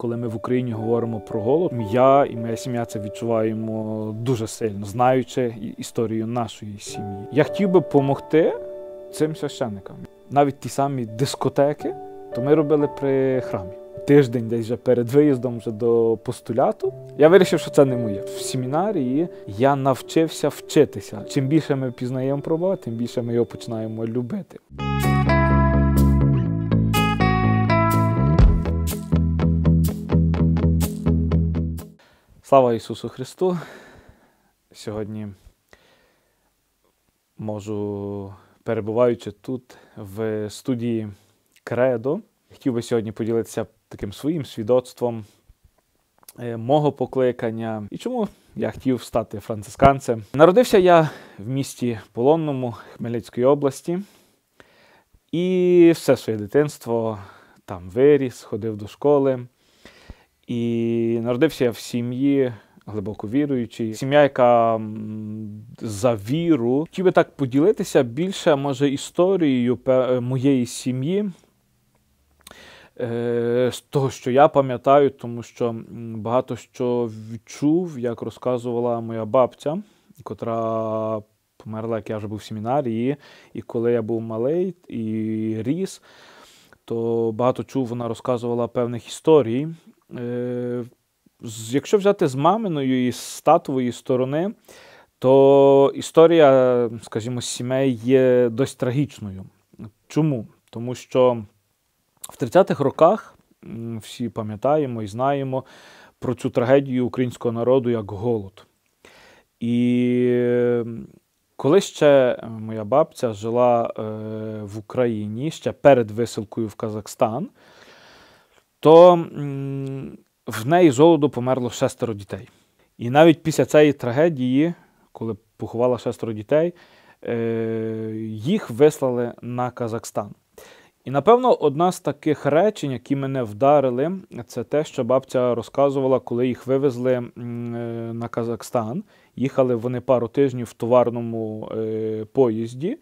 Коли ми в Україні говоримо про голод, я і моя сім'я це відчуваємо дуже сильно, знаючи історію нашої сім'ї. Я хотів би допомогти цим священникам. Навіть ті самі дискотеки, то ми робили при храмі. Тиждень десь вже перед виїздом вже до постуляту. Я вирішив, що це не моє. В семінарії я навчився вчитися. Чим більше ми пізнаємо про Бога, тим більше ми його починаємо любити. Слава Ісусу Христу! Сьогодні можу, перебуваючи тут в студії Кредо, хотів би сьогодні поділитися таким своїм свідоцтвом е, мого покликання і чому я хотів стати францисканцем. Народився я в місті Полонному Хмельницької області і все своє дитинство там виріс, ходив до школи. І народився я в сім'ї глибоко віруючій. Сім'я, яка за віру. Хотів би так поділитися більше, може, історією е, моєї сім'ї. Е, з того, що я пам'ятаю, тому що багато що відчув, як розказувала моя бабця, котра померла, як я вже був в семінарії, і коли я був малий і ріс, то багато чув, вона розказувала певних історій. Е, якщо взяти з маминою і з татової сторони, то історія, скажімо, сімей є досить трагічною. Чому? Тому що в 30-х роках всі пам'ятаємо і знаємо про цю трагедію українського народу як голод. І коли ще е, моя бабця жила е, в Україні ще перед висилкою в Казахстан то в неї з голоду померло шестеро дітей. І навіть після цієї трагедії, коли поховала шестеро дітей, е, їх вислали на Казахстан. І, напевно, одна з таких речень, які мене вдарили, це те, що бабця розказувала, коли їх вивезли е, на Казахстан. Їхали вони пару тижнів в товарному е, поїзді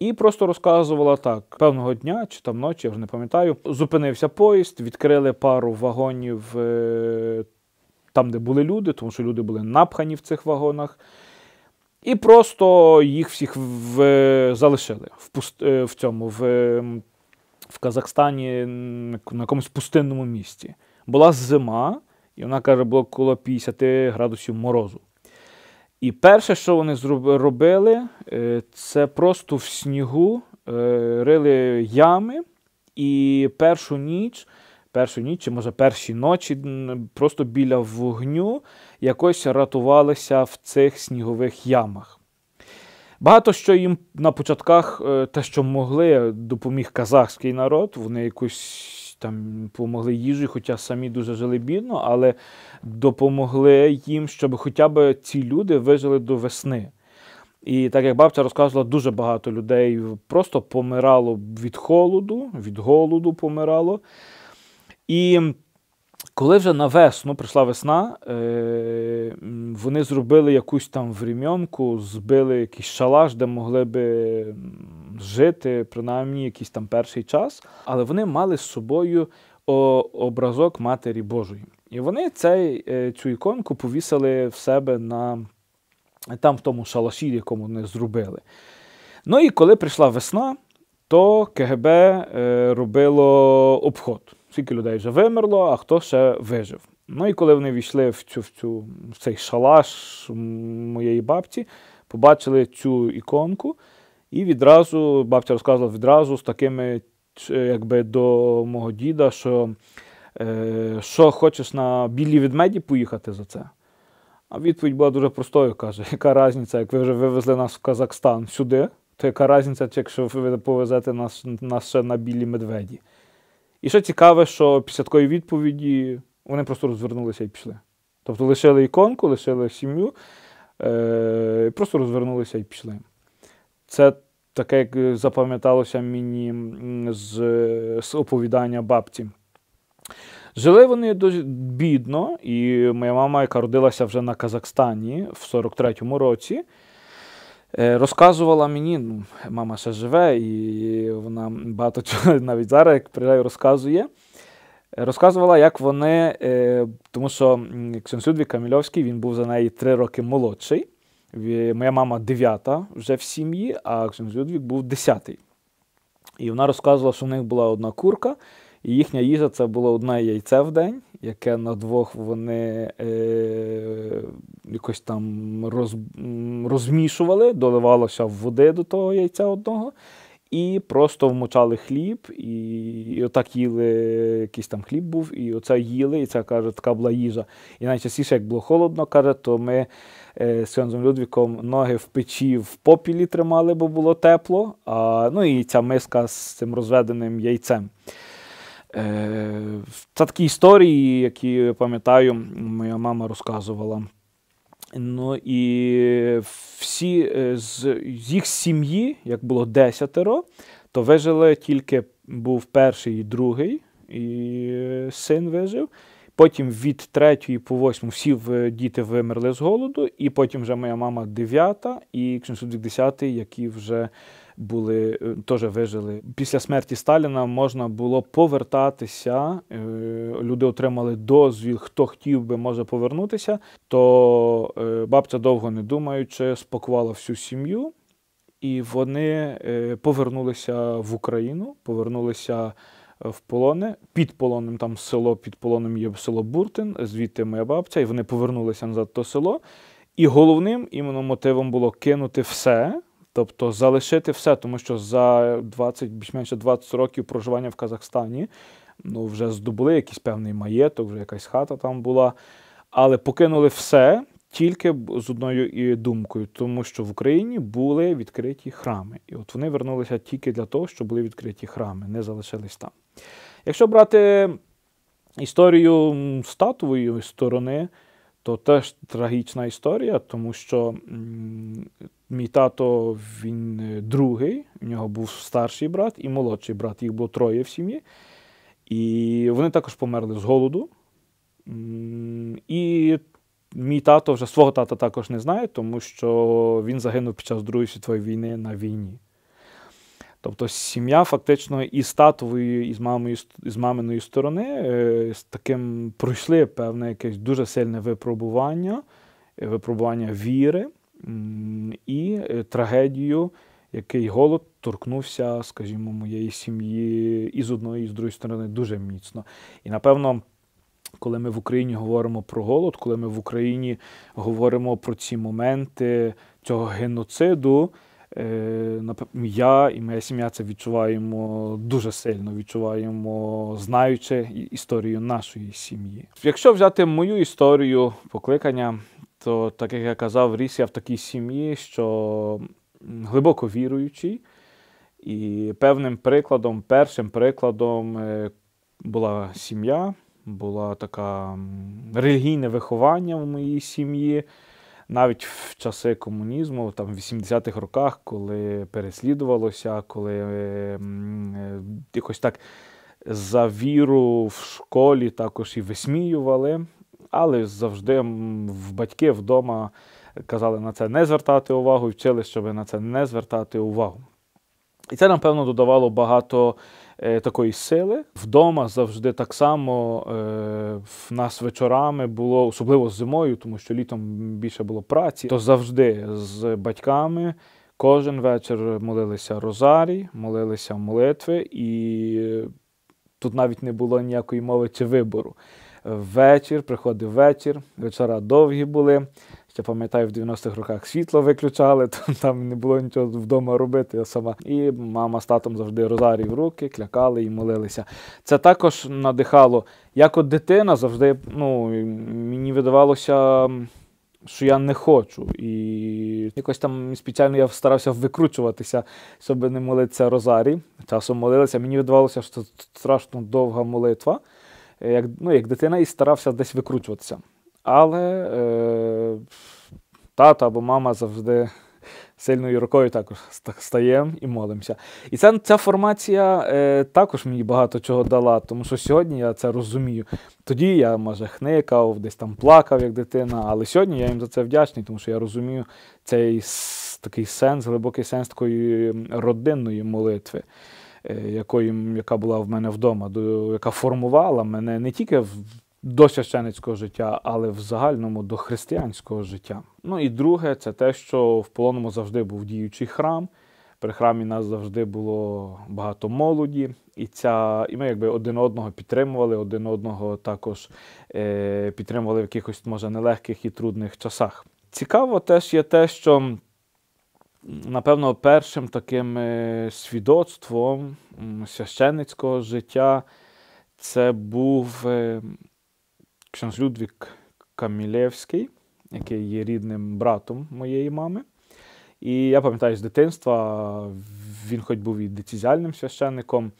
і просто розказувала так: певного дня чи там ночі, я вже не пам'ятаю, зупинився поїзд, відкрили пару вагонів е, там, де були люди, тому що люди були напхані в цих вагонах. І просто їх всіх в, залишили в пуст, е, в цьому, в, в Казахстані, на якомусь пустинному місці. Була зима, і вона каже, було коло 50 градусів морозу. І перше, що вони зробили, е, це просто в снігу е, рили ями і першу ніч. Першу ніч, чи може перші ночі, просто біля вогню якось рятувалися в цих снігових ямах. Багато що їм на початках е, те, що могли, допоміг казахський народ, вони якусь там допомогли їжі, хоча самі дуже жили бідно, але допомогли їм, щоб хоча б ці люди вижили до весни. І так як бабця розказувала, дуже багато людей просто помирало від холоду, від голоду помирало. І коли вже на весну прийшла весна, е, вони зробили якусь там врем'янку, збили якийсь шалаш, де могли би жити принаймні якийсь там перший час, але вони мали з собою образок Матері Божої. І вони цей, е, цю іконку повісили в себе на там в тому шалаші, якому вони зробили. Ну і коли прийшла весна, то КГБ е, робило обход. Скільки людей вже вимерло, а хто ще вижив. Ну і коли вони війшли в цю, в, цю, в цей шалаш моєї бабці, побачили цю іконку. І відразу бабця розказувала відразу з такими, е, якби до мого діда, що е, що хочеш на білі ведмеді поїхати за це. А відповідь була дуже простою. Каже, яка різниця, як ви вже вивезли нас в Казахстан сюди, то яка різниця, якщо ви повезете нас, нас ще на білі медведі? І ще цікаве, що після такої відповіді вони просто розвернулися і пішли. Тобто лишили іконку, лишили сім'ю, е, просто розвернулися і пішли. Це таке, як е, запам'яталося мені з, з оповідання бабці. Жили вони дуже бідно, і моя мама, яка родилася вже на Казахстані в 43-му році, е, розказувала мені, ну, мама ще живе, і вона багато чого навіть зараз, як приїжджаю, розказує. Розказувала, як вони, е, тому що Ксенс Людвік Камільовський він був за неї три роки молодший. Моя мама дев'ята вже в сім'ї, а ксенз Людвік був десятий. І вона розказувала, що в них була одна курка, і їхня їжа це було одне яйце в день, яке на двох вони е, якось там роз, розмішували, доливалося в води до того яйця одного і просто вмочали хліб, і, і отак їли якийсь там хліб був, і оце їли, і це каже, така була їжа. І найчастіше, як було холодно, каже, то ми е, з Сензом Людвіком ноги в печі в попілі тримали, бо було тепло. А, Ну і ця миска з цим розведеним яйцем. Е, Це такі історії, які я пам'ятаю, моя мама розказувала. Ну і всі е, з їх сім'ї, як було десятеро, то вижили тільки був перший і другий, і е, син вижив. Потім від третьої по восьму всі діти вимерли з голоду, і потім вже моя мама дев'ята, і Ксенсудвік десятий, які вже були, е, теж вижили. Після смерті Сталіна можна було повертатися. Е, люди отримали дозвіл, хто хотів би може повернутися. То е, бабця, довго не думаючи, спакувала всю сім'ю, і вони повернулися в Україну, повернулися. В полони під полоном, там село під полоном є село Буртин, звідти моя бабця, і вони повернулися назад до село. І головним іменно мотивом було кинути все, Тобто залишити все, тому що за 20, більш менше 20 років проживання в Казахстані ну, вже здобули якийсь певний маєток, вже якась хата там була. Але покинули все тільки з одною і думкою, тому що в Україні були відкриті храми. І от вони вернулися тільки для того, що були відкриті храми, не залишились там. Якщо брати історію статової сторони, то теж трагічна історія, тому що Мій тато він е, другий, у нього був старший брат і молодший брат, їх було троє в сім'ї. І вони також померли з голоду. І мій тато вже свого тата також не знає, тому що він загинув під час Другої світової війни на війні. Тобто сім'я фактично і з татової, і з мамою, і з маминої сторони е, з таким пройшли певне якесь дуже сильне випробування, е, випробування віри і е, трагедію, який голод торкнувся, скажімо, моєї сім'ї і з одної, і з другої сторони дуже міцно. І напевно. Коли ми в Україні говоримо про голод, коли ми в Україні говоримо про ці моменти цього геноциду, е, я і моя сім'я це відчуваємо дуже сильно, відчуваємо, знаючи історію нашої сім'ї. Якщо взяти мою історію покликання, то, тобто, так як я казав, ріс я в такій сім'ї, що глибоко віруючий. І певним прикладом, першим прикладом е, була сім'я, була така релігійне виховання в моїй сім'ї. Навіть в часи комунізму, там в 80-х роках, коли переслідувалося, коли е, е, якось так за віру в школі також і висміювали але завжди в батьки вдома казали на це не звертати увагу і вчили, щоб на це не звертати увагу. І це, напевно, додавало багато е, такої сили. Вдома завжди так само е, в нас вечорами було, особливо зимою, тому що літом більше було праці, то завжди з батьками кожен вечір молилися розарій, молилися молитви, і тут навіть не було ніякої мови чи вибору вечір, приходив вечір, вечора довгі були. Ще пам'ятаю, в 90-х роках світло виключали, то там не було нічого вдома робити я сама. І мама з татом завжди розарій в руки, клякали і молилися. Це також надихало. Як от дитина завжди ну, мені видавалося. Що я не хочу. І якось там спеціально я старався викручуватися, щоб не молитися розарі. Часом молилися. Мені видавалося, що це страшно довга молитва. Е, як ну, як дитина і старався десь викручуватися. Але е, тато або мама завжди сильною рукою також стаємо і молимося. І ця ця формація е, також мені багато чого дала, тому що сьогодні я це розумію. Тоді я, може, хникав, десь там плакав як дитина, але сьогодні я їм за це вдячний, тому що я розумію цей такий сенс, глибокий сенс такої родинної молитви. Е, якою, яка була в мене вдома, до, яка формувала мене не тільки в. До священницького життя, але в загальному до християнського життя. Ну і друге, це те, що в полоному завжди був діючий храм. При храмі нас завжди було багато молоді, і ця, і ми якби один одного підтримували, один одного також е, підтримували в якихось, може, нелегких і трудних часах. Цікаво теж є те, що напевно, першим таким е, свідоцтвом священницького життя це був е, ксенз Людвік Камілєвський, який є рідним братом моєї мами. І я пам'ятаю з дитинства, він хоч був і децізіальним священником,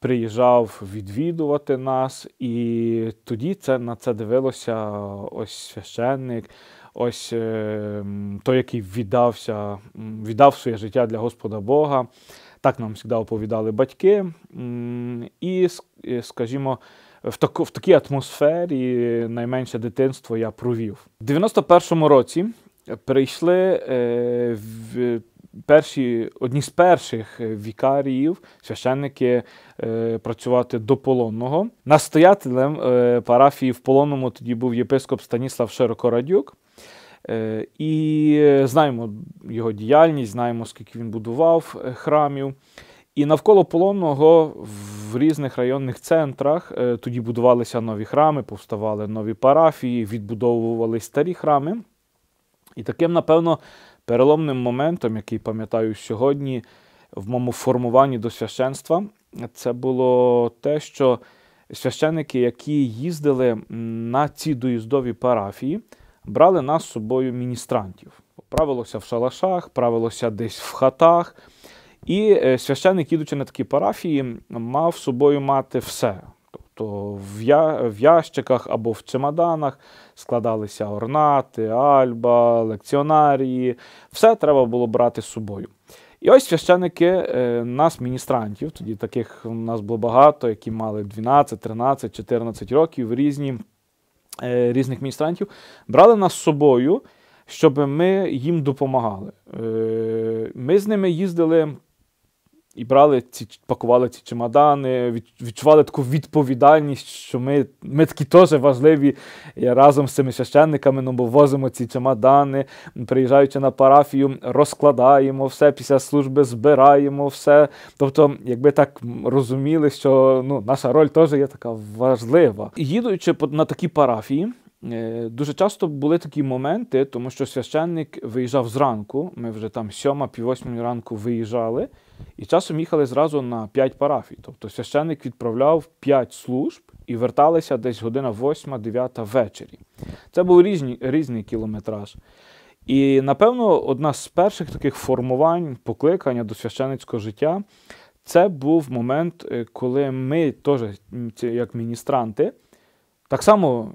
приїжджав відвідувати нас, і тоді це на це дивилося ось священник, Ось е, той, який віддався, віддав своє життя для Господа Бога. Так нам завжди оповідали батьки. І, е, скажімо, в таку, в такій атмосфері найменше дитинство я провів. У 91-му році прийшли е, в перші, одні з перших е, вікаріїв, священники е, працювати до полонного. Настоятелем е, парафії в полонному тоді був єпископ Станіслав Широкорадюк. Е, і е, знаємо його діяльність, знаємо, скільки він будував е, храмів. І навколо полонного в різних районних центрах тоді будувалися нові храми, повставали нові парафії, відбудовували старі храми. І таким, напевно, Переломним моментом, який пам'ятаю сьогодні, в моєму формуванні до священства, це було те, що священики, які їздили на ці доїздові парафії, брали нас з собою міністрантів. Правилося в шалашах, правилося десь в хатах. І е, священик, ідучи на такі парафії, мав з собою мати все: Тобто в ящиках або в чемоданах складалися орнати, альба, лекціонарії. Все треба було брати з собою. І ось священики е, нас, міністрантів, тоді таких у нас було багато, які мали 12, 13, 14 років різні, е, різних міністрантів, брали нас з собою, щоб ми їм допомагали. Е, ми з ними їздили і брали ці, пакували ці чемодани, відчували таку відповідальність, що ми ми такі теж важливі е, разом з цими священниками, ну бо возимо ці чемодани, приїжджаючи на парафію, розкладаємо все, після служби збираємо все. Тобто, якби так розуміли, що ну, наша роль теж є така важлива. Їдуючи на такі парафії. Е, дуже часто були такі моменти, тому що священник виїжджав зранку. Ми вже там сьома, пів ранку виїжджали. І часом їхали зразу на 5 парафій. Тобто священник відправляв 5 служб і верталися десь година 8-9 ввечері. Це був різні, різний кілометраж. І, напевно, одна з перших таких формувань, покликання до священницького життя це був момент, е, коли ми теж, як міністранти, так само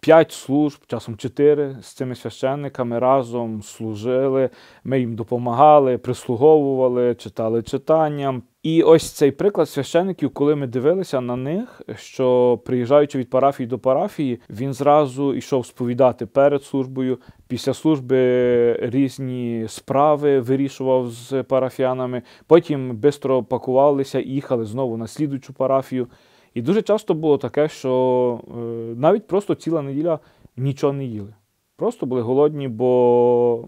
П'ять служб, часом чотири з цими священниками разом служили. Ми їм допомагали, прислуговували, читали читанням. І ось цей приклад священиків, коли ми дивилися на них, що приїжджаючи від парафії до парафії, він зразу йшов сповідати перед службою. Після служби різні справи вирішував з парафіянами. Потім швидко пакувалися і їхали знову на слідучу парафію. І дуже часто було таке, що е, навіть просто ціла неділя нічого не їли. Просто були голодні, бо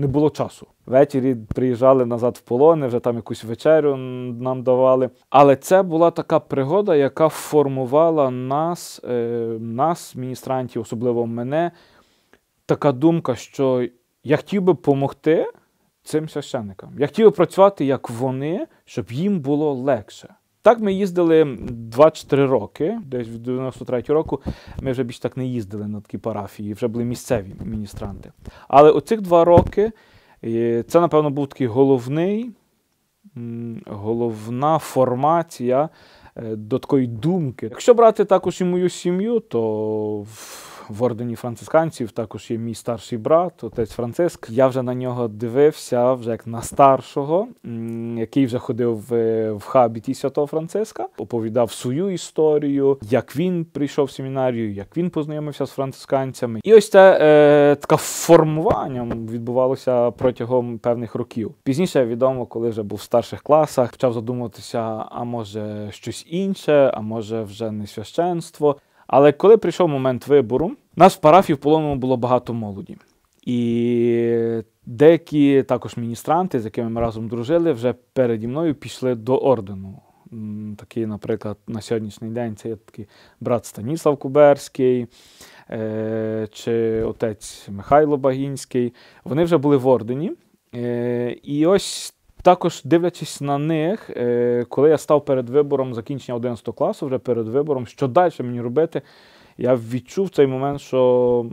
не було часу. Ввечері приїжджали назад в полони, вже там якусь вечерю нам давали. Але це була така пригода, яка формувала нас, е, нас, міністрантів, особливо мене. Така думка, що я хотів би допомогти цим священникам. Я хотів би працювати як вони, щоб їм було легше. Так ми їздили 24 роки, десь в 93 року ми вже більш так не їздили на такі парафії, вже були місцеві міністранти. Але оцих два роки це, напевно, був такий головний, головна формація е, до такої думки. Якщо брати також і мою сім'ю, то в ордені францисканців також є мій старший брат, отець Франциск. Я вже на нього дивився, вже як на старшого, який вже ходив е, в, в хабіті святого Франциска, оповідав свою історію, як він прийшов в семінарію, як він познайомився з францисканцями. І ось це е, таке формування відбувалося протягом певних років. Пізніше відомо, коли вже був в старших класах, почав задумуватися, а може щось інше, а може вже не священство. Але коли прийшов момент вибору, нас в парафії в полоному було багато молоді. І деякі також міністранти, з якими ми разом дружили, вже переді мною пішли до ордену. Такий, наприклад, на сьогоднішній день це є такий брат Станіслав Куберський е, чи отець Михайло Багінський. Вони вже були в ордені. Е, і ось також дивлячись на них, е, коли я став перед вибором закінчення 11 класу, вже перед вибором, що далі мені робити, я відчув цей момент, що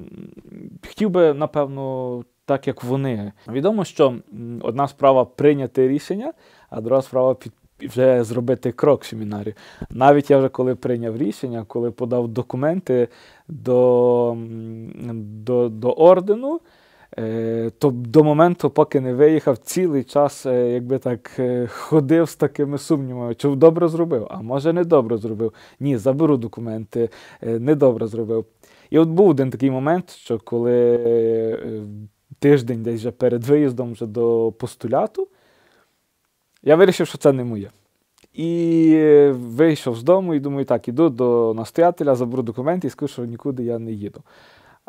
хотів би, напевно, так як вони. Відомо, що одна справа прийняти рішення, а друга справа під. вже зробити крок в семінарі. Навіть я вже коли прийняв рішення, коли подав документи до до, до ордену, Е, то до моменту, поки не виїхав, цілий час е, якби так е, ходив з такими сумнівами, чи добре зробив, а може не добре зробив. Ні, заберу документи, недобре зробив. І от був один такий момент, що коли тиждень десь вже перед виїздом вже до постуляту, я вирішив, що це не моє. І вийшов з дому і думаю, так, іду до настоятеля, заберу документи і скажу, що нікуди я не їду.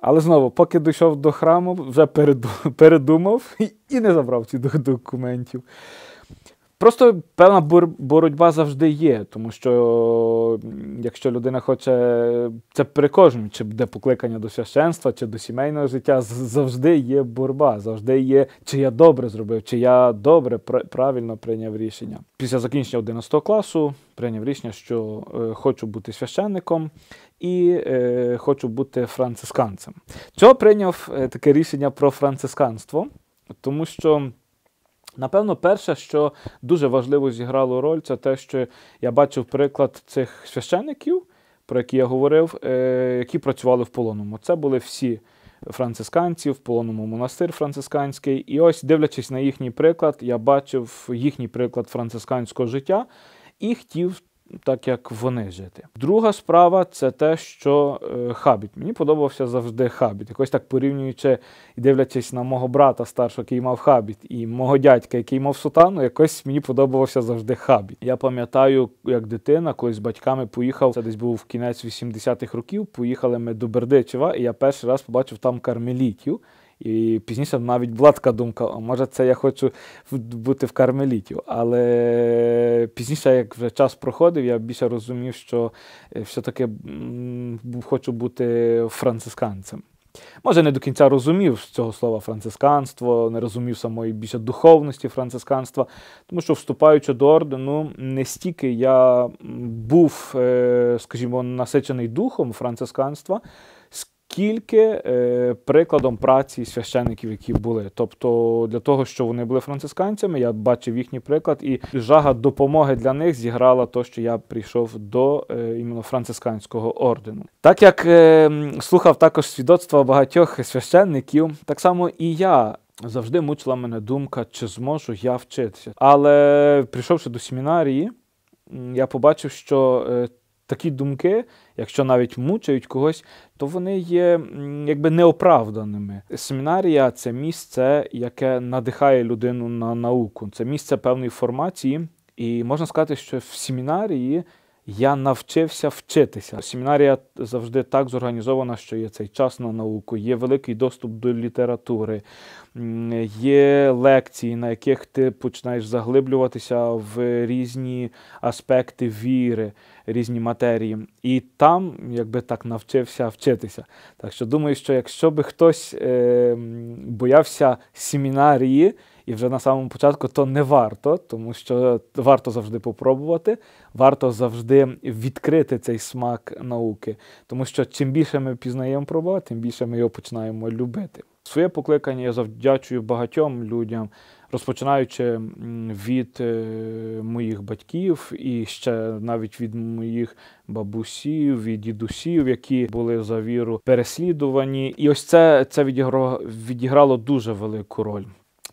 Але знову, поки дійшов до храму, вже передумав і не забрав ці документів. Просто певна боротьба завжди є, тому що якщо людина хоче, це перекожним, чи буде покликання до священства, чи до сімейного життя, завжди є боротьба, завжди є, чи я добре зробив, чи я добре правильно прийняв рішення. Після закінчення 11 класу прийняв рішення, що е, хочу бути священником, і е, хочу бути францисканцем. Чого прийняв е, таке рішення про францисканство? Тому що. Напевно, перше, що дуже важливо зіграло роль, це те, що я бачив приклад цих священників, про які я говорив, е, які працювали в полоному. Це були всі францисканці, в полоному монастир францисканський. І ось, дивлячись на їхній приклад, я бачив їхній приклад францисканського життя і хотів так як вони жити. Друга справа це те, що е, хабіт. Мені подобався завжди хабіт. Якось так порівнюючи і дивлячись на мого брата старшого, який мав хабіт, і мого дядька, який мав сутану, якось мені подобався завжди хабіт. Я пам'ятаю, як дитина, коли з батьками поїхав, це десь був в кінець 80-х років. Поїхали ми до Бердичева, і я перший раз побачив там кармелітів. І пізніше навіть була така думка, може це я хочу бути в кармелітів. Але пізніше, як вже час проходив, я більше розумів, що е, все-таки хочу бути францисканцем. Може, не до кінця розумів цього слова францисканство, не розумів самої більше духовності францисканства, тому що, вступаючи до ордену, не стільки я був, е, скажімо, насичений духом францисканства тільки е, прикладом праці священиків, які були. Тобто, для того, що вони були францисканцями, я бачив їхній приклад, і жага допомоги для них зіграла то, що я прийшов до е, іменно францисканського ордену. Так як е, слухав також свідоцтва багатьох священників, так само і я. Завжди мучила мене думка, чи зможу я вчитися. Але прийшовши до семінарії, я побачив, що е, такі думки, якщо навіть мучають когось, то вони є якби неоправданими. Семінарія це місце, яке надихає людину на науку. Це місце певної формації, і можна сказати, що в семінарії. Я навчився вчитися. Семінарія завжди так зорганізована, що є цей час на науку, є великий доступ до літератури, є лекції, на яких ти починаєш заглиблюватися в різні аспекти віри різні матерії, і там якби так навчився вчитися. Так що думаю, що якщо би хтось е, боявся семінарії, і вже на самому початку то не варто, тому що варто завжди попробувати, варто завжди відкрити цей смак науки. Тому що чим більше ми пізнаємо пробувати, тим більше ми його починаємо любити. Своє покликання я завдячую багатьом людям розпочинаючи від е, моїх батьків і ще навіть від моїх бабусів від дідусів, які були за віру переслідувані, і ось це це відіграло, відіграло дуже велику роль.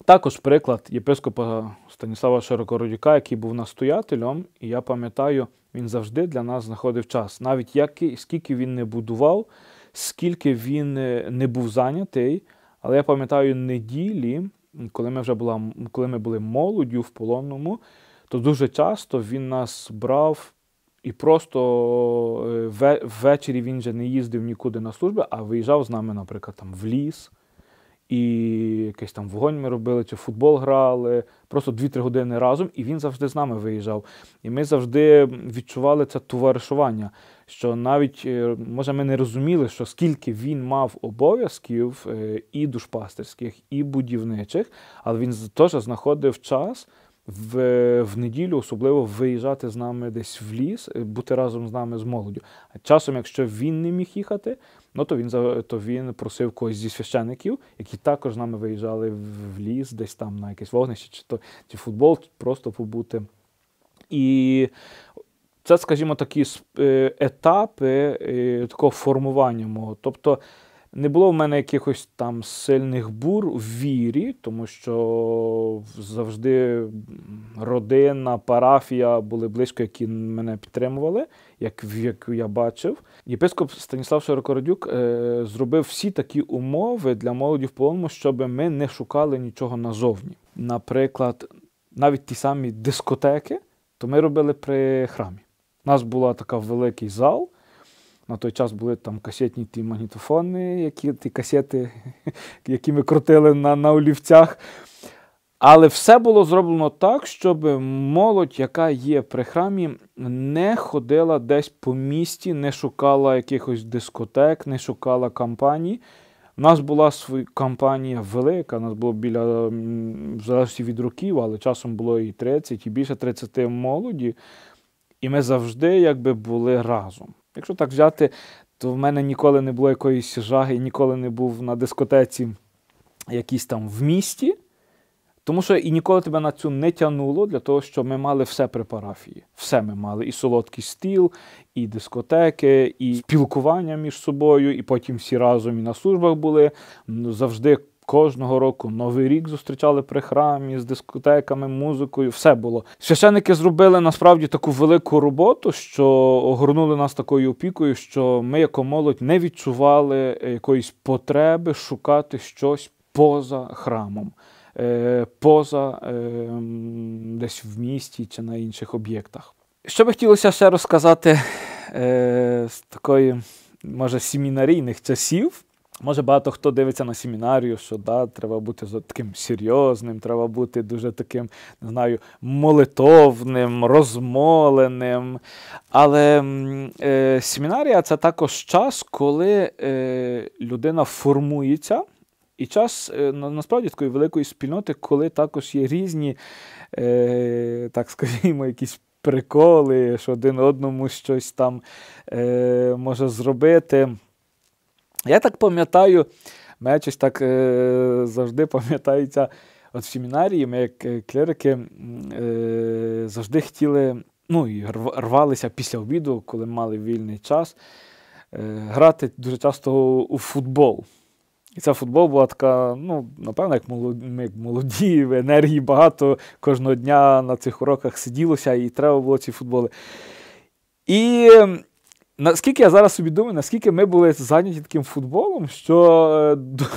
Також приклад єпископа Станіслава Широкородюка, який був настоятелем, і я пам'ятаю, він завжди для нас знаходив час, навіть як скільки він не будував, скільки він е, не був зайнятий. Але я пам'ятаю неділі, коли ми вже була, коли ми були молоддю в полонному, то дуже часто він нас брав. І просто е, ввечері він вже не їздив нікуди на служби, а виїжджав з нами, наприклад, там в ліс, і якийсь там вогонь ми робили, чи футбол грали, просто 2-3 години разом, і він завжди з нами виїжджав. І ми завжди відчували це товаришування що навіть е, може ми не розуміли, що скільки він мав обов'язків е, і душпастерських, і будівничих, але він теж знаходив час. В в неділю особливо виїжджати з нами десь в ліс, е, бути разом з нами з молоддю. А часом, якщо він не міг їхати, ну то він то він просив когось зі священиків, які також з нами виїжджали в ліс, десь там на якесь вогнище, чи то чи футбол, просто побути. І це, скажімо, такі е, етапи е, такого формування мого. Тобто не було в мене якихось там сильних бур в вірі, тому що завжди родина, парафія були близько, які мене підтримували, як як я бачив. Єпископ Станіслав Широкородюк е, зробив всі такі умови для молоді в полоному, щоб ми не шукали нічого назовні. Наприклад, навіть ті самі дискотеки, то ми робили при храмі. У нас була така великий зал. На той час були там касетні ті магнітофони, які ті касети, які ми крутили на на олівцях. Але все було зроблено так, щоб молодь, яка є при храмі, не ходила десь по місті, не шукала якихось дискотек, не шукала кампаній. У нас була своя кампанія велика, у нас було біля в залежності від років, але часом було і 30, і більше 30 молоді. І ми завжди якби були разом. Якщо так взяти, то в мене ніколи не було якоїсь жаги, ніколи не був на дискотеці якійсь там в місті. Тому що і ніколи тебе на цю не тянуло для того, що ми мали все при парафії. Все ми мали: і солодкий стіл, і дискотеки, і спілкування між собою, і потім всі разом і на службах були. Завжди Кожного року новий рік зустрічали при храмі з дискотеками, музикою. Все було. Священники зробили насправді таку велику роботу, що огорнули нас такою опікою, що ми, як молодь, не відчували якоїсь потреби шукати щось поза храмом, е, поза е, десь в місті чи на інших об'єктах. Що би хотілося ще розказати е, з такої, може, семінарійних часів. Може, багато хто дивиться на семінарію, що да, треба бути таким серйозним, треба бути дуже таким, не знаю, молитовним, розмоленим. Але е, семінарія це також час, коли е, людина формується. І час е, насправді такої великої спільноти, коли також є різні, е, так скажімо, якісь приколи, що один одному щось там е, може зробити. Я так пам'ятаю, мене ну, щось так е, завжди пам'ятається. От в семінарії ми, як е, клірики, е, завжди хотіли, ну і рвалися після обіду, коли мали вільний час, е, грати дуже часто у футбол. І ця футбол була така, ну, напевно, як молоді, ми як молоді, енергії багато кожного дня на цих уроках сиділося і треба було ці футболи. І Наскільки я зараз собі думаю, наскільки ми були зайняті таким футболом, що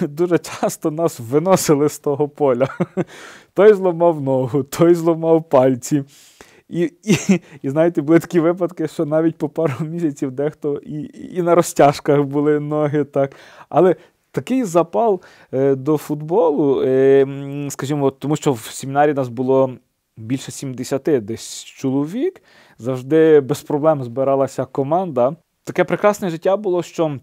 е, дуже часто нас виносили з того поля. Той зламав ногу, той зламав пальці. І, і, і знаєте, були такі випадки, що навіть по пару місяців дехто і, і на розтяжках були ноги. так. Але такий запал е, до футболу, е, скажімо, тому що в семінарі нас було більше 70 десь чоловік. Завжди без проблем збиралася команда. Таке прекрасне життя було, що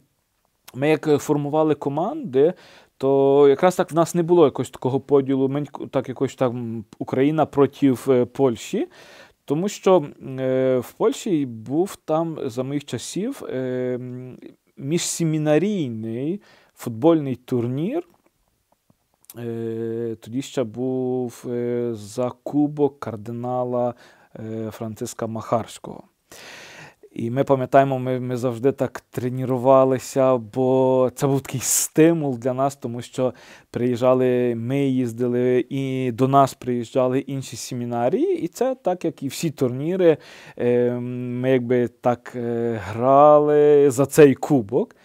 ми як формували команди. То якраз так в нас не було якогось такого поділу так якось там Україна проти е, Польщі, тому що е, в Польщі був там за моїх часів е, міжсемінарійний футбольний турнір. Е, тоді ще був е, закубок кардинала е, Франциска Махарського. І ми пам'ятаємо, ми ми завжди так тренувалися, бо це був такий стимул для нас, тому що приїжджали, ми їздили, і до нас приїжджали інші семінарії. І це так, як і всі турніри, ми якби так грали за цей кубок.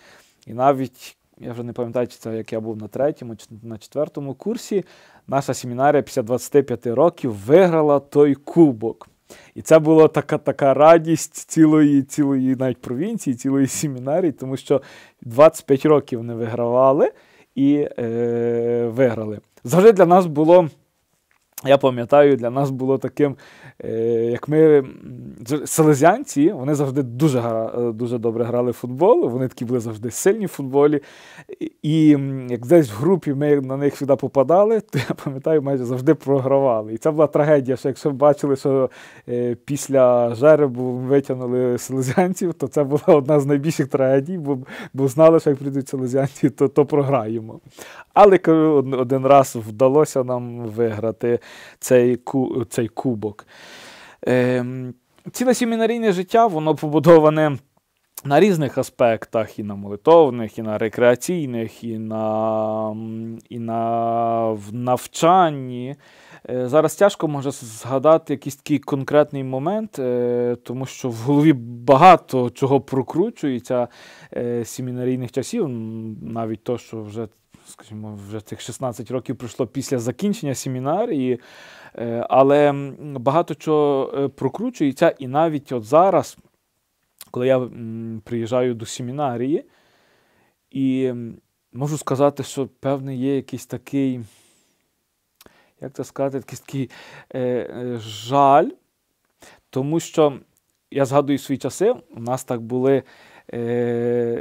І навіть я вже не пам'ятаю, чи це як я був на третьому чи на четвертому курсі, наша семінарія після 25 років виграла той кубок. І це була така така радість цілої цілої навіть провінції, цілої семінарії, тому що 25 років не вигравали і е, виграли. Завжди для нас було я пам'ятаю, для нас було таким, е, як ми селезянці, вони завжди дуже е, дуже добре грали в футбол, вони такі були завжди сильні в футболі. І як десь в групі ми на них сюди попадали, то я пам'ятаю, майже завжди програвали. І це була трагедія, що якщо бачили, що е, після жеребу витягнули селезянців, то це була одна з найбільших трагедій, бо бо знали, що як прийдуть селезянці, то, то програємо. Але один раз вдалося нам виграти цей цей кубок. Ем, ціле сімінарійне життя, воно побудоване. На різних аспектах, і на молитовних, і на рекреаційних, і на і на навчанні. Е, зараз тяжко може згадати якийсь такий конкретний момент, е, тому що в голові багато чого прокручується е, сімінарійних часів, навіть то, що вже скажімо, вже цих 16 років пройшло після закінчення семінарії, е, але багато чого е, прокручується, і навіть от зараз, коли я приїжджаю до семінарії, і можу сказати, що певний є якийсь такий, як це сказати, якийсь такий е, жаль, тому що я згадую свої часи, у нас так були.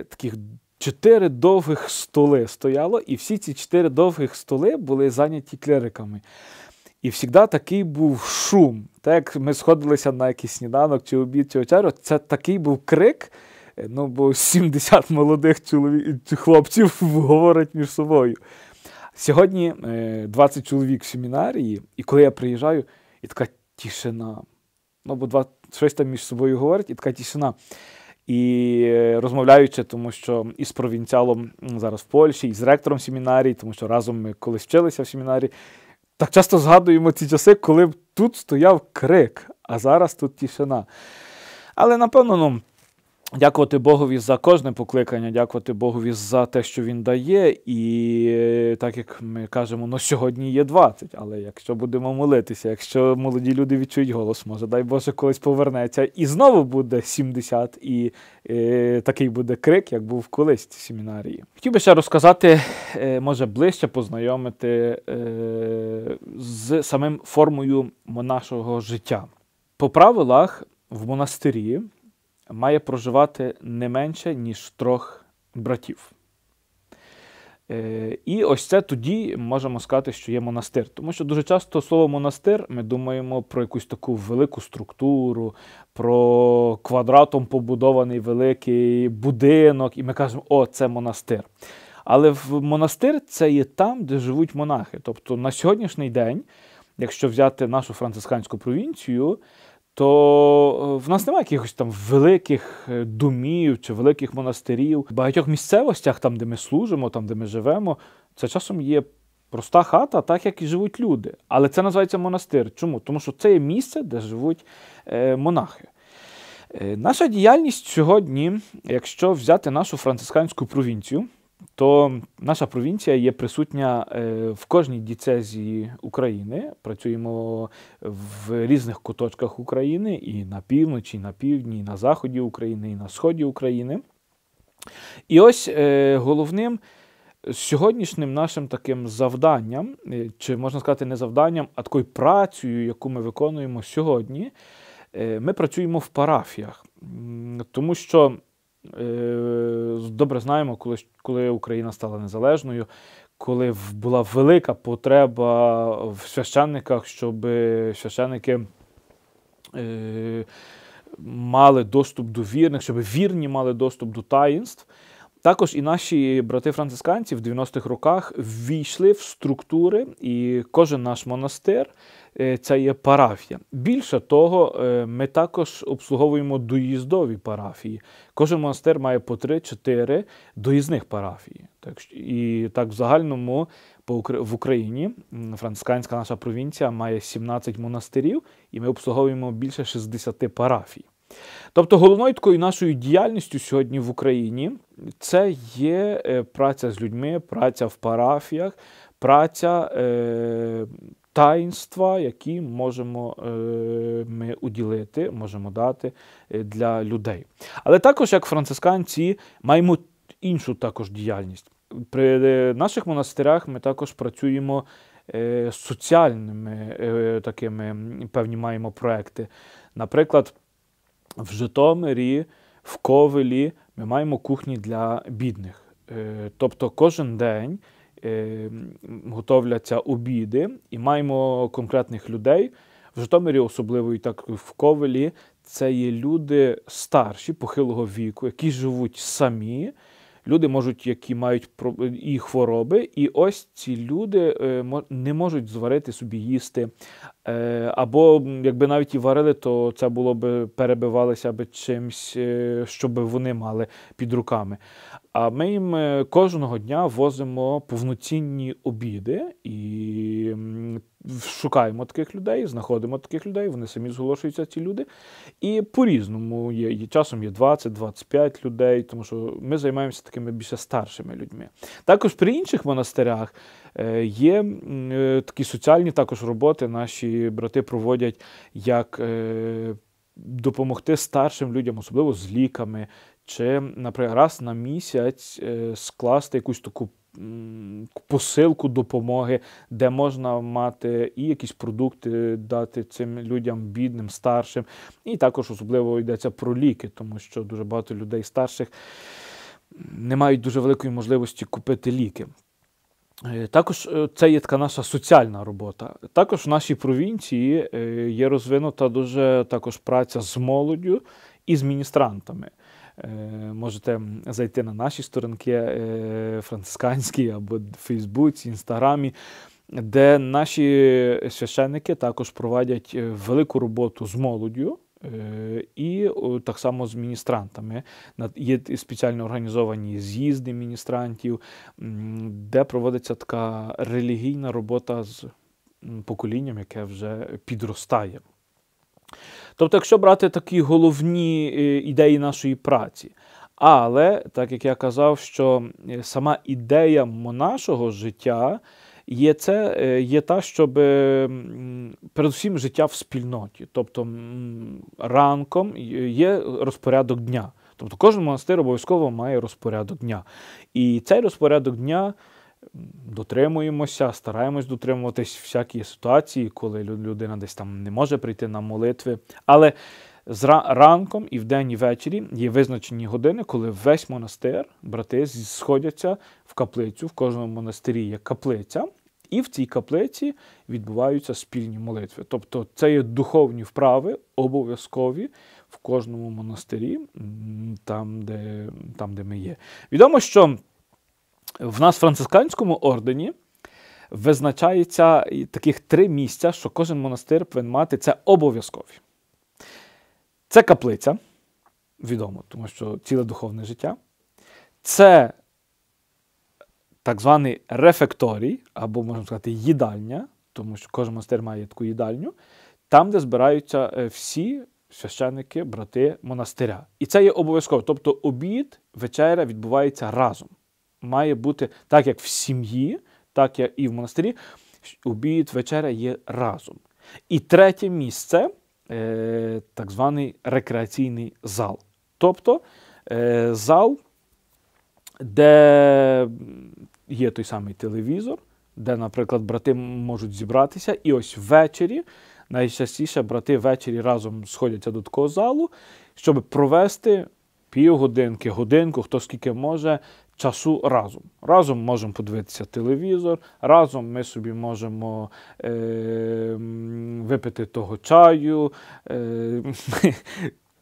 Таких Чотири довгих столи стояло, і всі ці чотири довгих столи були зайняті клериками. І завжди такий був шум. Так як ми сходилися на якийсь сніданок чи обід, чи вечерю, це такий був крик. Е, ну, бо 70 молодих чоловік, хлопців говорять між собою. Сьогодні 20 е, чоловік в семінарії, і коли я приїжджаю, і така тішина. Ну, бо два, щось там між собою говорять, і така Тішина. І е, розмовляючи, тому що і з провінціалом зараз в Польщі, і з ректором семінарії, тому що разом ми колись вчилися в семінарі, так часто згадуємо ці часи, коли тут стояв крик, а зараз тут тишина. Але напевно, ну, Дякувати Богові за кожне покликання, дякувати Богові за те, що він дає. І е, так як ми кажемо, ну сьогодні є 20, але якщо будемо молитися, якщо молоді люди відчують голос, може, дай Боже, колись повернеться, і знову буде 70, і, і е, такий буде крик, як був колись в семінарії. Хотів би ще розказати, е, може ближче познайомити з самим формою монашого життя. По правилах в монастирі має проживати не менше, ніж трьох братів. Е, і ось це тоді можемо сказати, що є монастир. Тому що дуже часто слово монастир ми думаємо про якусь таку велику структуру, про квадратом побудований великий будинок, і ми кажемо, о, це монастир. Але в монастир це є там, де живуть монахи. Тобто на сьогоднішній день, якщо взяти нашу францисканську провінцію, то е, в нас немає якихось там великих е, домів чи великих монастирів. В багатьох місцевостях, там, де ми служимо, там, де ми живемо, це часом є проста хата, так як і живуть люди. Але це називається монастир. Чому? Тому що це є місце, де живуть е, монахи. Наша діяльність сьогодні, якщо взяти нашу францисканську провінцію то наша провінція є присутня е, в кожній діцезії України. Працюємо в різних куточках України і на півночі, і на півдні, і на заході України, і на сході України. І ось е, головним сьогоднішнім нашим таким завданням, е, чи можна сказати, не завданням, а такою працею, яку ми виконуємо сьогодні, ми працюємо в парафіях, тому що. Е, добре знаємо, коли, коли Україна стала незалежною. Коли була велика потреба в священниках, щоб священники е, мали доступ до вірних, щоб вірні мали доступ до таїнств, також і наші брати-францисканці в 90-х роках ввійшли в структури, і кожен наш монастир. Е, це є парафія. Більше того, е, ми також обслуговуємо доїздові парафії. Кожен монастир має по 3-4 доїзних парафії. Так, І так в загальному в Україні францисканська наша провінція має 17 монастирів, і ми обслуговуємо більше 60 парафій. Тобто головною такою нашою діяльністю сьогодні в Україні це є е, праця з людьми, праця в парафіях, праця таїнства, які можемо е, ми уділити, можемо дати е, для людей. Але також, як францисканці, маємо іншу також діяльність. При е, наших монастирях ми також працюємо соціальними такими певні маємо проекти. Наприклад, в Житомирі, в Ковелі ми маємо кухні для бідних. Тобто кожен день Ем, готовляться обіди і маємо конкретних людей. В Житомирі, особливо і так в Ковелі, це є люди старші, похилого віку, які живуть самі. Люди можуть, які мають і хвороби, і ось ці люди е, не можуть зварити собі їсти. Е, або якби навіть і варили, то це було б перебивалося б чимось, е, щоб вони мали під руками. А ми їм е, кожного дня возимо повноцінні обіди і шукаємо таких людей, знаходимо таких людей, вони самі зголошуються, ці люди. І по-різному є. І часом є 20-25 людей, тому що ми займаємося такими більше старшими людьми. Також при інших монастирях е, є е, такі соціальні також роботи. Наші брати проводять як допомогти старшим людям, особливо з ліками, чи, наприклад, раз на місяць е, скласти якусь таку. Посилку допомоги, де можна мати і якісь продукти дати цим людям бідним, старшим, і також особливо йдеться про ліки, тому що дуже багато людей старших не мають дуже великої можливості купити ліки. Е, також е, це є така наша соціальна робота. Також в нашій провінції е, є розвинута дуже також праця з молоддю і з міністрантами. Можете зайти на наші сторінки францисканські або в Фейсбуці, Інстаграмі, де наші священники також проводять велику роботу з молоддю. Е, і так само з міністрантами. Є спеціально організовані з'їзди міністрантів, де проводиться така релігійна робота з поколінням, яке вже підростає. Тобто, якщо брати такі головні е, ідеї нашої праці, але, так як я казав, що е, сама ідея нашого життя є це, е, є та, щоб е, передусім життя в спільноті. Тобто ранком є розпорядок дня. Тобто кожен монастир обов'язково має розпорядок дня. І цей розпорядок дня. Дотримуємося, стараємось дотримуватись всякі ситуації, коли людина десь там не може прийти на молитви. Але з ранком і в день і ввечері є визначені години, коли весь монастир, брати сходяться в каплицю. В кожному монастирі є каплиця, і в цій каплиці відбуваються спільні молитви. Тобто це є духовні вправи, обов'язкові в кожному монастирі, там, де, там, де ми є. Відомо, що в нас в францисканському ордені. Визначається таких три місця, що кожен монастир повинен мати це обов'язкові. Це каплиця, відомо, тому що ціле духовне життя, це так званий рефекторій, або, можна сказати, їдальня, тому що кожен монастир має таку їдальню, там, де збираються е, всі священники, брати монастиря. І це є обов'язково. Тобто обід, вечеря відбувається разом. Має бути так, як в сім'ї, так як і в монастирі. Обід, вечеря є разом. І третє місце е, так званий рекреаційний зал. Тобто е, зал, де є той самий телевізор, де, наприклад, брати можуть зібратися, і ось ввечері. Найчастіше брати ввечері разом сходяться до такого залу, щоб провести півгодинки, годинку, хто скільки може, часу разом. Разом можемо подивитися телевізор, разом ми собі можемо е, випити того чаю, е,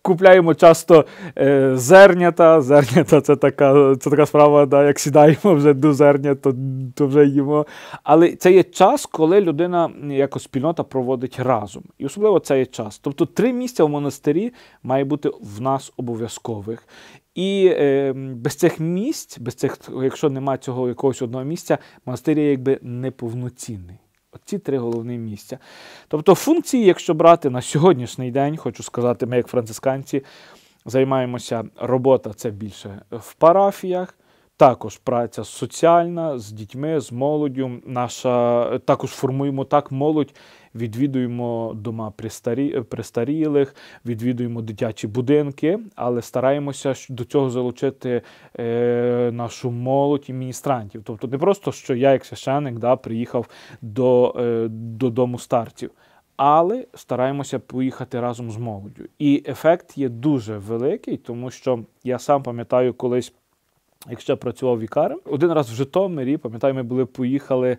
Купляємо часто е, зернята. Зернята це така це така справа, да, як сідаємо вже до зерня, то, то вже їмо. Але це є час, коли людина якось спільнота проводить разом. І особливо це є час. Тобто три місця в монастирі має бути в нас обов'язкових. І е, без цих місць, без цих, якщо немає цього якогось одного місця, монастир є якби неповноцінний. Ці три головні місця. Тобто функції, якщо брати на сьогоднішній день, хочу сказати, ми як францисканці займаємося робота це більше в парафіях, також праця соціальна з дітьми, з молоддю. Наша також формуємо так молодь, відвідуємо дома пристарі... пристарілих, відвідуємо дитячі будинки, але стараємося до цього залучити е, нашу молодь і міністрантів. Тобто не просто що я, як священник, да, приїхав до, е, до дому старців. Але стараємося поїхати разом з молоддю. І ефект є дуже великий, тому що я сам пам'ятаю колись, якщо працював вікарем, один раз в Житомирі, пам'ятаю, ми були, поїхали,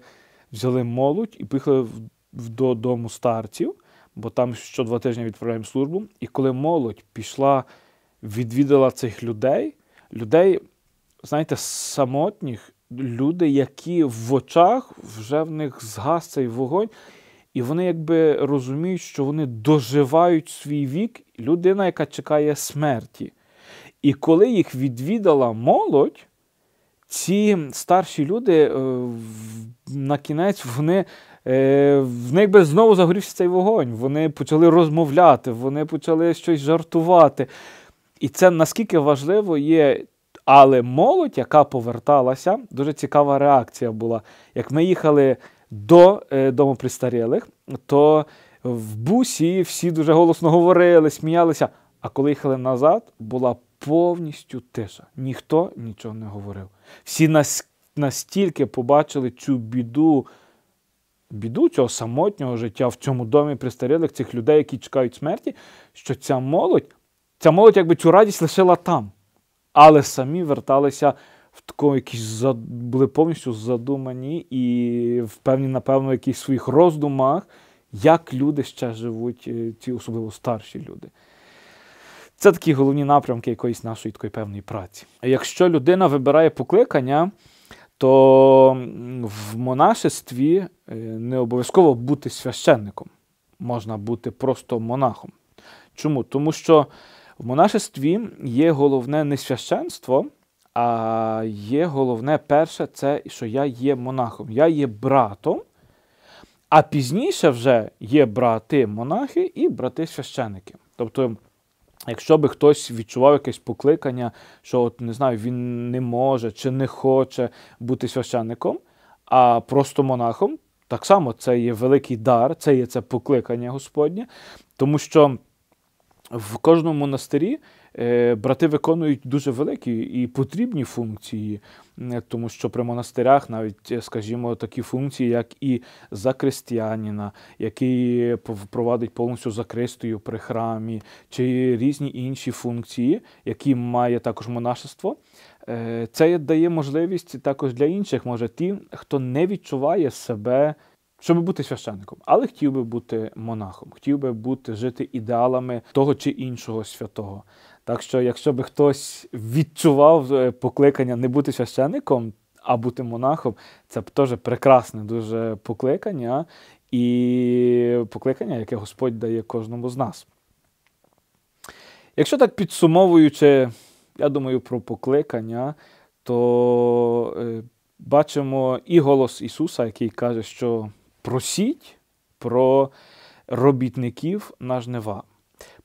взяли молодь і поїхали в до дому старців, бо там що два тижні відправляємо службу. І коли молодь пішла, відвідала цих людей, людей, знаєте, самотніх, люди, які в очах вже в них згас цей вогонь, і вони якби розуміють, що вони доживають свій вік, людина, яка чекає смерті. І коли їх відвідала молодь, ці старші люди е, на кінець вони Е, в них би знову загорівся цей вогонь. Вони почали розмовляти, вони почали щось жартувати. І це наскільки важливо є. Але молодь, яка поверталася, дуже цікава реакція була. Як ми їхали до е, дому пристарілих, то в бусі всі дуже голосно говорили, сміялися. А коли їхали назад, була повністю тиша. Ніхто нічого не говорив. Всі настільки побачили цю біду біду цього самотнього життя в цьому домі пристарілих цих людей, які чекають смерті, що ця молодь, ця молодь якби цю радість лишила там, але самі верталися в таку якісь були повністю задумані і впевні, напевно, в якихось своїх роздумах, як люди ще живуть, е, ці особливо старші люди. Це такі головні напрямки якоїсь нашої такої певної праці. Якщо людина вибирає покликання то в монашестві е, не обов'язково бути священником, можна бути просто монахом. Чому? Тому що в монашестві є головне не священство, а є головне перше, це що я є монахом, я є братом, а пізніше вже є брати монахи і брати священики Тобто Якщо би хтось відчував якесь покликання, що от не знаю, він не може чи не хоче бути священником, а просто монахом, так само це є великий дар, це є це покликання Господнє, тому що в кожному монастирі Е, брати виконують дуже великі і потрібні функції, е, тому що при монастирях навіть, е, скажімо, такі функції, як і закрестянина, який провадить повністю закристою при храмі, чи різні інші функції, які має також монашество. Це дає можливість також для інших, може, ті, хто не відчуває себе, щоб бути священником, але хотів би бути монахом, хотів би бути жити ідеалами того чи іншого святого. Так що, якщо би хтось відчував е, покликання не бути священником, а бути монахом, це б теж прекрасне дуже покликання і покликання, яке Господь дає кожному з нас. Якщо так підсумовуючи, я думаю, про покликання, то е, бачимо і голос Ісуса, який каже, що просіть про робітників на жнива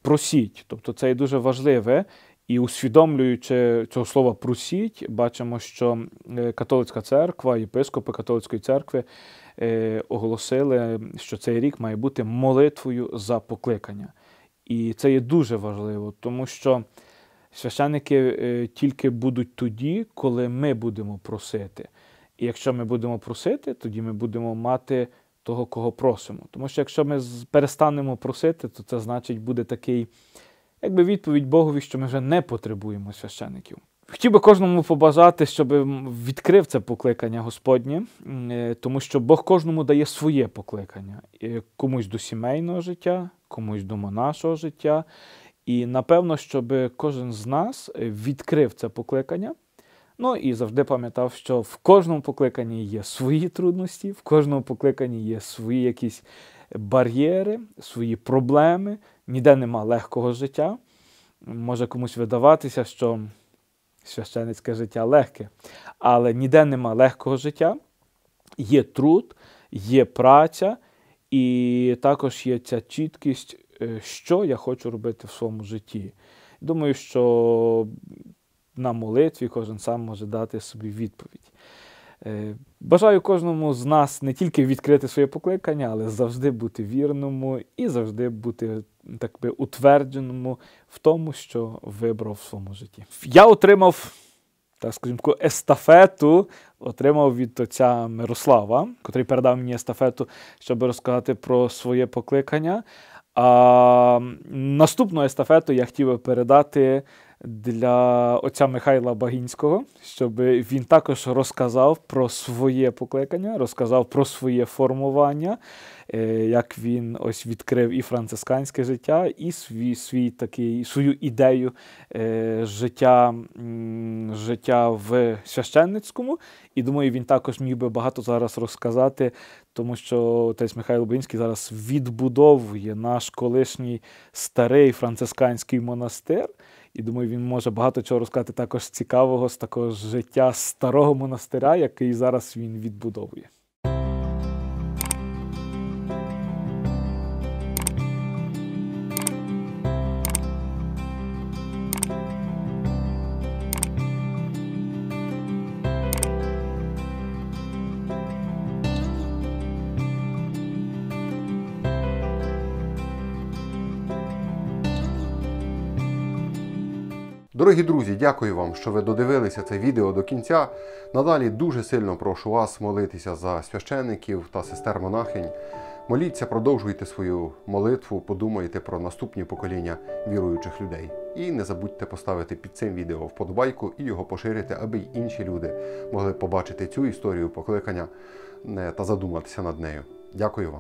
просіть. Тобто це є дуже важливе. І усвідомлюючи цього слова просіть, бачимо, що е, католицька церква, єпископи католицької церкви е, оголосили, що цей рік має бути молитвою за покликання. І це є дуже важливо, тому що священники е, тільки будуть тоді, коли ми будемо просити. І якщо ми будемо просити, тоді ми будемо мати того, кого просимо. Тому що якщо ми перестанемо просити, то це значить буде такий, якби відповідь Богові, що ми вже не потребуємо священиків. Хотів би кожному побажати, щоб відкрив це покликання Господнє, е, тому що Бог кожному дає своє покликання е, комусь до сімейного життя, комусь до монашого життя. І напевно, щоб кожен з нас е, відкрив це покликання. Ну і завжди пам'ятав, що в кожному покликанні є свої трудності, в кожному покликанні є свої якісь бар'єри, свої проблеми. Ніде нема легкого життя. Може комусь видаватися, що священницьке життя легке, але ніде нема легкого життя, є труд, є праця, і також є ця чіткість, е, що я хочу робити в своєму житті. Думаю, що на молитві кожен сам може дати собі відповідь. Е, бажаю кожному з нас не тільки відкрити своє покликання, але завжди бути вірному і завжди бути так би утвердженому в тому, що вибрав в своєму житті. Я отримав, так скажімо, естафету, отримав від отця Мирослава, котрий передав мені естафету, щоб розказати про своє покликання. А наступну естафету я хотів би передати для отця Михайла Багінського, щоб він також розказав про своє покликання, розказав про своє формування, е, як він ось відкрив і францисканське життя, і свій свій такий свою ідею е, життя життя в священницькому. І думаю, він також міг би багато зараз розказати, тому що отець Михайло Багінський зараз відбудовує наш колишній старий францисканський монастир. І думаю, він може багато чого розказати також цікавого з такого життя старого монастиря, який зараз він відбудовує. Дорогі друзі, дякую вам, що ви додивилися це відео до кінця. Надалі дуже сильно прошу вас молитися за священників та сестер монахинь. Моліться, продовжуйте свою молитву, подумайте про наступні покоління віруючих людей. І не забудьте поставити під цим відео вподобайку і його поширити, аби й інші люди могли побачити цю історію покликання е, та задуматися над нею. Дякую вам.